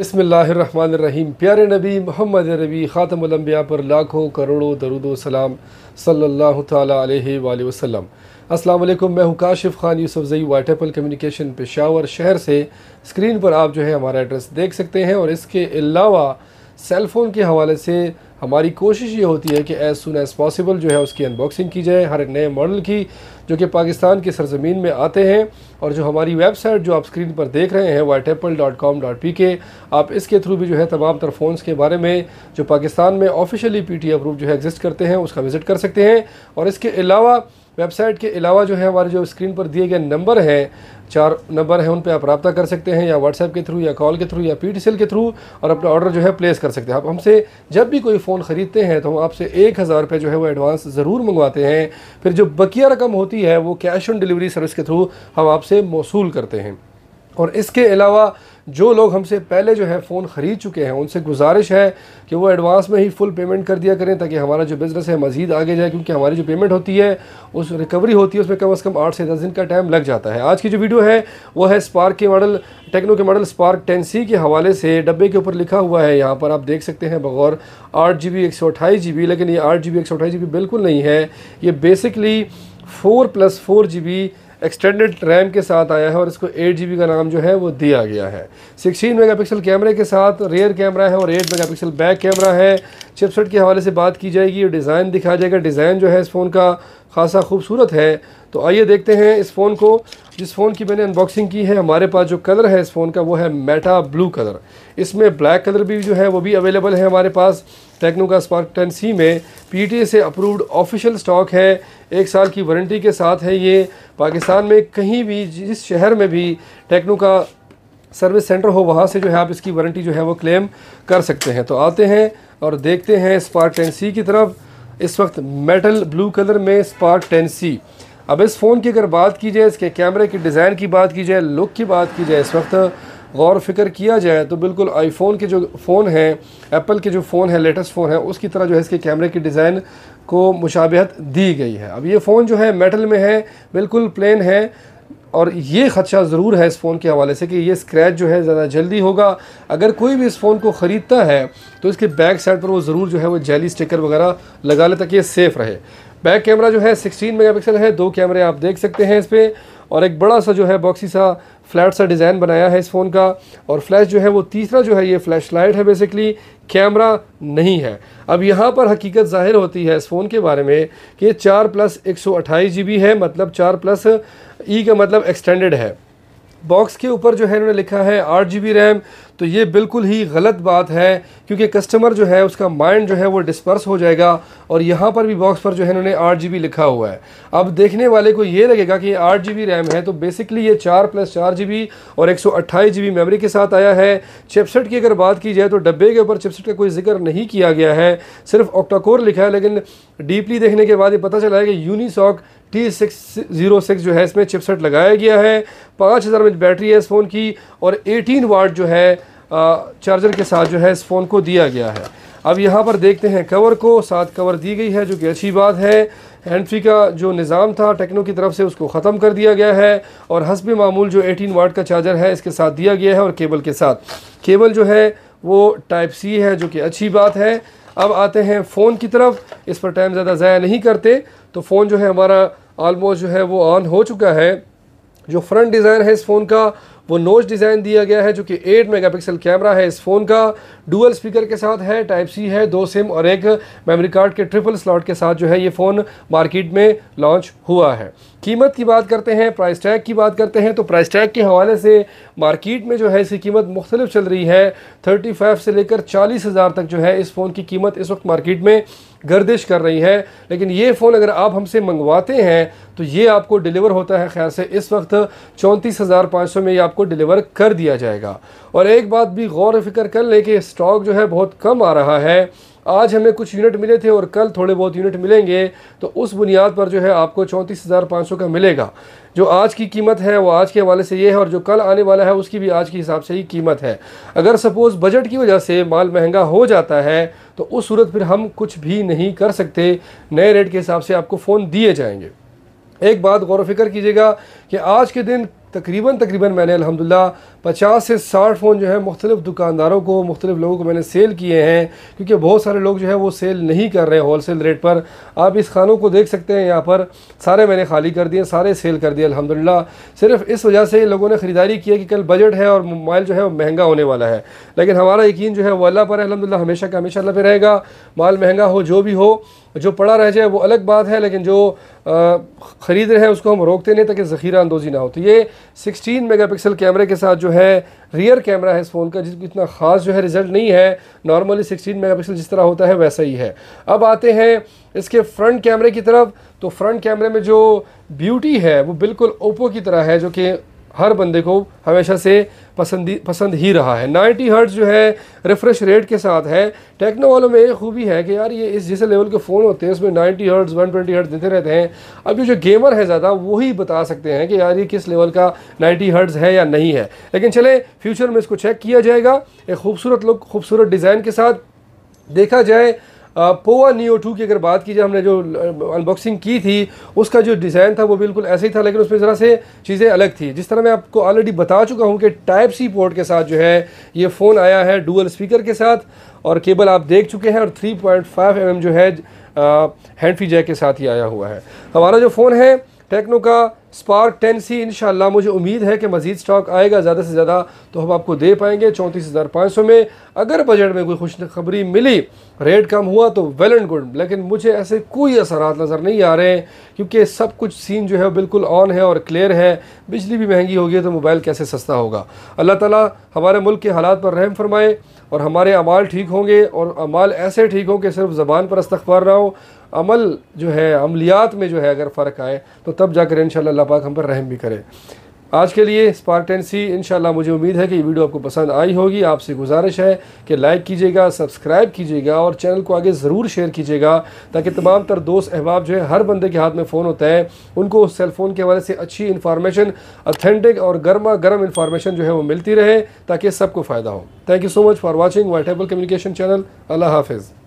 बसमीम प्यारे नबी मोहम्मद रबी ख़ातमलम्बिया पर लाखों करोड़ों दरुदो सलाम सल्ला अस्सलाम वालेकुम मैं हूं Kashif Khan Yousafzai white apple communication Peshawar शहर से स्क्रीन पर आप जो है हमारा एड्रेस देख सकते हैं और इसके अलावा सेल फ़ोन के हवाले से हमारी कोशिश ये होती है कि एज़ सुन एज़ पॉसिबल जो है उसकी अनबॉक्सिंग की जाए हर एक नए मॉडल की जो कि पाकिस्तान की सरजमीन में आते हैं और जो हमारी वेबसाइट जो आप स्क्रीन पर देख रहे हैं white apple dot com dot P K आप इसके थ्रू भी जो है तमाम तर फ़ोन्स के बारे में जो पाकिस्तान में ऑफिशियली पी टी अप्रूव जो है एग्जिस्ट करते हैं उसका विज़िट कर सकते हैं और इसके अलावा वेबसाइट के अलावा जो है हमारे जो स्क्रीन पर दिए गए नंबर हैं चार नंबर हैं उन पर आप रब्ता कर सकते हैं या व्हाट्सएप के थ्रू या कॉल के थ्रू या पी के थ्रू और अपना ऑर्डर जो है प्लेस कर सकते हैं आप हमसे जब भी कोई फ़ोन ख़रीदते हैं तो हम आपसे एक हज़ार रुपये जो है वो एडवांस ज़रूर मंगवाते हैं फिर जो बकिया रकम होती है वो कैश ऑन डिलीवरी सर्विस के थ्रू हम आपसे मौसू करते हैं और इसके अलावा जो लोग हमसे पहले जो है फ़ोन ख़रीद चुके हैं उनसे गुजारिश है कि वो एडवांस में ही फुल पेमेंट कर दिया करें ताकि हमारा जो बिज़नेस है मज़ीद आगे जाए क्योंकि हमारी जो पेमेंट होती है उस रिकवरी होती है उसमें कम अज़ कम आठ से दस दिन का टाइम लग जाता है आज की जो वीडियो है वो है स्पार्क के मॉडल टेक्नो के मॉडल स्पार्क टेन सी के हवाले से डब्बे के ऊपर लिखा हुआ है यहाँ पर आप देख सकते हैं बगौर आठ जी बी एक सौ जी बी लेकिन ये आठ जी बी एक सौ जी बी बिल्कुल नहीं है ये basically four plus four G B extended RAM के साथ आया है और इसको एट जी का नाम जो है वो दिया गया है सिक्सटीन मेगापिक्सल कैमरे के साथ रेयर कैमरा है और एट मेगापिक्सल बैक कैमरा है चिपसेट के हवाले से बात की जाएगी डिज़ाइन दिखाया जाएगा डिज़ाइन जो है इस फ़ोन का खासा खूबसूरत है तो आइए देखते हैं इस फ़ोन को जिस फ़ोन की मैंने अनबॉक्सिंग की है हमारे पास जो कलर है इस फ़ोन का वो है मेटा ब्लू कलर इसमें ब्लैक कलर भी जो है वो भी अवेलेबल है हमारे पास टेक्नो का स्पार्क टेन सी में पी से अप्रूव्ड ऑफिशियल स्टॉक है एक साल की वारंटी के साथ है ये पाकिस्तान में कहीं भी जिस शहर में भी टेक्नो का सर्विस सेंटर हो वहाँ से जो है आप इसकी वारंटी जो है वो क्लेम कर सकते हैं तो आते हैं और देखते हैं स्पार्क टेन सी की तरफ इस वक्त मेटल ब्लू कलर में स्पार्क टेन सी अब इस फ़ोन की अगर बात की जाए इसके कैमरे की डिज़ाइन की बात की जाए लुक की बात की जाए इस वक्त गौर फिक्र किया जाए तो बिल्कुल आईफोन के जो फ़ोन हैं एप्पल के जो फ़ोन है लेटेस्ट फ़ोन है उसकी तरह जो है इसके कैमरे की डिज़ाइन को मुशाबहत दी गई है अब ये फ़ोन जो है मेटल में है बिल्कुल प्लेन है और ये ख़दशा ज़रूर है इस फ़ोन के हवाले से कि ये स्क्रैच जो है ज़्यादा जल्दी होगा अगर कोई भी इस फ़ोन को ख़रीदता है तो इसके बैक साइड पर वो ज़रूर जो है वो जेली स्टिकर वगैरह लगा ले ताकि ये सेफ़ रहे बैक कैमरा जो है 16 मेगापिक्सल है दो कैमरे आप देख सकते हैं इस पर और एक बड़ा सा जो है बॉक्सी सा फ्लैट सा डिज़ाइन बनाया है इस फ़ोन का और फ्लैश जो है वो तीसरा जो है ये फ्लैश लाइट है बेसिकली कैमरा नहीं है अब यहाँ पर हकीकत ज़ाहिर होती है इस फ़ोन के बारे में कि चार प्लस एक है मतलब चार प्लस ई e का मतलब एक्सटेंडेड है बॉक्स के ऊपर जो है इन्होंने लिखा है आठ जी रैम तो ये बिल्कुल ही गलत बात है क्योंकि कस्टमर जो है उसका माइंड जो है वो डिस्पर्स हो जाएगा और यहाँ पर भी बॉक्स पर जो है इन्होंने आठ जी लिखा हुआ है अब देखने वाले को ये लगेगा कि आठ जी रैम है तो बेसिकली ये चार प्लस चार जी और एक सौ मेमोरी के साथ आया है चिपसेट की अगर बात की जाए तो डब्बे के ऊपर चिपसेट का कोई जिक्र नहीं किया गया है सिर्फ ऑक्टाकोर लिखा है लेकिन डीपली देखने के बाद ये पता चला है कि Unisoc T six zero six जो है इसमें चिपसेट लगाया गया है पाँच हज़ार एम बैटरी है इस फ़ोन की और एटीन वाट जो है चार्जर के साथ जो है इस फ़ोन को दिया गया है अब यहाँ पर देखते हैं कवर को साथ कवर दी गई है जो कि अच्छी बात है हैंड फ्री का जो निज़ाम था टेक्नो की तरफ से उसको ख़त्म कर दिया गया है और हसब मामूल जो 18 वाट का चार्जर है इसके साथ दिया गया है और केबल के साथ केबल जो है वो टाइप सी है जो कि अच्छी बात है अब आते हैं फ़ोन की तरफ इस पर टाइम ज़्यादा ज़ाया नहीं करते तो फ़ोन जो है हमारा आलमोस्ट जो है वो ऑन हो चुका है जो फ्रंट डिज़ाइन है इस फ़ोन का वो नोच डिज़ाइन दिया गया है जो कि 8 मेगापिक्सल कैमरा है इस फ़ोन का डुअल स्पीकर के साथ है टाइप सी है दो सिम और एक मेमोरी कार्ड के ट्रिपल स्लॉट के साथ जो है ये फ़ोन मार्केट में लॉन्च हुआ है कीमत की बात करते हैं प्राइस टैग की बात करते हैं तो प्राइस टैग के हवाले से मार्केट में जो है इसकी कीमत मुख्तलिफ चल रही है थर्टी फाइव से लेकर चालीस हज़ार तक जो है इस फ़ोन की कीमत इस वक्त मार्केट में गर्दिश कर रही है लेकिन ये फ़ोन अगर आप हमसे मंगवाते हैं तो ये आपको डिलीवर होता है खैर से इस वक्त चौंतीस हज़ार पाँच सौ में ये आपको डिलीवर कर दिया जाएगा और एक बात भी गौर फिक्र कर लें कि स्टॉक जो है बहुत कम आ रहा है आज हमें कुछ यूनिट मिले थे और कल थोड़े बहुत यूनिट मिलेंगे तो उस बुनियाद पर जो है आपको चौंतीस हज़ार पाँच सौ का मिलेगा जो आज की कीमत है वो आज के हवाले से ये है और जो कल आने वाला है उसकी भी आज के हिसाब से ही कीमत है अगर सपोज़ बजट की वजह से माल महंगा हो जाता है तो उस सूरत फिर हम कुछ भी नहीं कर सकते नए रेट के हिसाब से आपको फ़ोन दिए जाएंगे एक बात गौर फिक्र कीजिएगा कि आज के दिन तकरीबन तकरीबन मैंने अल्हम्दुलिल्लाह 50 से 60 फ़ोन जो है मुख्तलिफ़ दुकानदारों को मुख्तलिफ़ लोगों को मैंने सेल किए हैं क्योंकि बहुत सारे लोग जो है वो सेल नहीं कर रहे होल सेल रेट पर आप इस खानों को देख सकते हैं यहाँ पर सारे मैंने खाली कर दिए सारे सेल कर दिए अलहमदिल्ला सिर्फ इस वजह से लोगों ने ख़रीदारी की है कि कल बजट है और मोबाइल जो है वो महंगा होने वाला है लेकिन हमारा यकीन जो है वो अल्लाह पर अलहमदिल्ला हमेशा का हमेशा अल्लाह पर रहेगा माल महंगा हो जो भी हो जो पड़ा रह जाए वो अलग बात है लेकिन जो ख़रीद रहे हैं उसको हम रोकते नहीं ताकि ज़ख़ीरा अंदोज़ी ना हो तो ये 16 मेगापिक्सल कैमरे के साथ जो है रियर कैमरा है इस फ़ोन का जिसको इतना ख़ास जो है रिज़ल्ट नहीं है नॉर्मली 16 मेगापिक्सल जिस तरह होता है वैसा ही है अब आते हैं इसके फ्रंट कैमरे की तरफ तो फ्रंट कैमरे में जो ब्यूटी है वो बिल्कुल ओप्पो की तरह है जो कि हर बंदे को हमेशा से पसंदी पसंद ही रहा है 90 हर्ट्ज़ जो है रिफ़्रेश रेट के साथ है टेक्नो वालों में एक खूबी है कि यार ये इस जैसे लेवल के फ़ोन होते हैं उसमें 90 हर्ट्ज़ 120 हर्ट्ज़ देते रहते हैं अब ये जो गेमर है ज़्यादा वही बता सकते हैं कि यार ये किस लेवल का 90 हर्ट्ज़ है या नहीं है लेकिन चले फ्यूचर में इसको चेक किया जाएगा एक खूबसूरत लुक खूबसूरत डिज़ाइन के साथ देखा जाए पोवा नियो टू की अगर बात की जाए हमने जो अनबॉक्सिंग की थी उसका जो डिज़ाइन था वो बिल्कुल ऐसे ही था लेकिन उसमें ज़रा से चीज़ें अलग थी जिस तरह मैं आपको ऑलरेडी बता चुका हूँ कि टाइप सी पोर्ट के साथ जो है ये फ़ोन आया है डूअल स्पीकर के साथ और केबल आप देख चुके हैं और three point five M M जो है हैंड फ्री जैक के साथ ही आया हुआ है हमारा जो फ़ोन है टेक्नो का स्पार्क टेन सी इन मुझे उम्मीद है कि मज़ीद स्टॉक आएगा ज़्यादा से ज़्यादा तो हम आपको दे पाएंगे चौंतीस हज़ार पाँच सौ में अगर बजट में कोई खुशखबरी मिली रेट कम हुआ तो वेल एंड गुड लेकिन मुझे ऐसे कोई असरात नज़र नहीं आ रहे हैं क्योंकि सब कुछ सीन जो है बिल्कुल ऑन है और क्लियर है बिजली भी महंगी होगी तो मोबाइल कैसे सस्ता होगा अल्लाह ताली हमारे मुल्क के हालात पर रहम फरमाए और हमारे अमाल ठीक होंगे और अमाल ऐसे ठीक हों कि सिर्फ ज़बान पर अस्तखबार ना हो अमल जो है अमलियात में जो है अगर फ़र्क आए तो तब जाकर इन अल्लाह पाक हम पर रहम भी करे आज के लिए स्पार्टेंसी इन मुझे उम्मीद है कि ये वीडियो आपको पसंद आई होगी आपसे गुजारिश है कि लाइक कीजिएगा सब्सक्राइब कीजिएगा और चैनल को आगे ज़रूर शेयर कीजिएगा ताकि तमाम तर दोस्त अहबाब जो है हर बंदे के हाथ में फ़ोन होता है उनको उस सेलफ़ोन के हवाले से अच्छी इन्फॉर्मेशन अथेंटिक और गर्मा गर्म इन्फॉर्मेशन जो है वो मिलती रहे ताकि सबको फ़ायदा हो thank you so much for watching वाइटेबल कम्युनिकेशन चैनल अल्लाह हाफिज़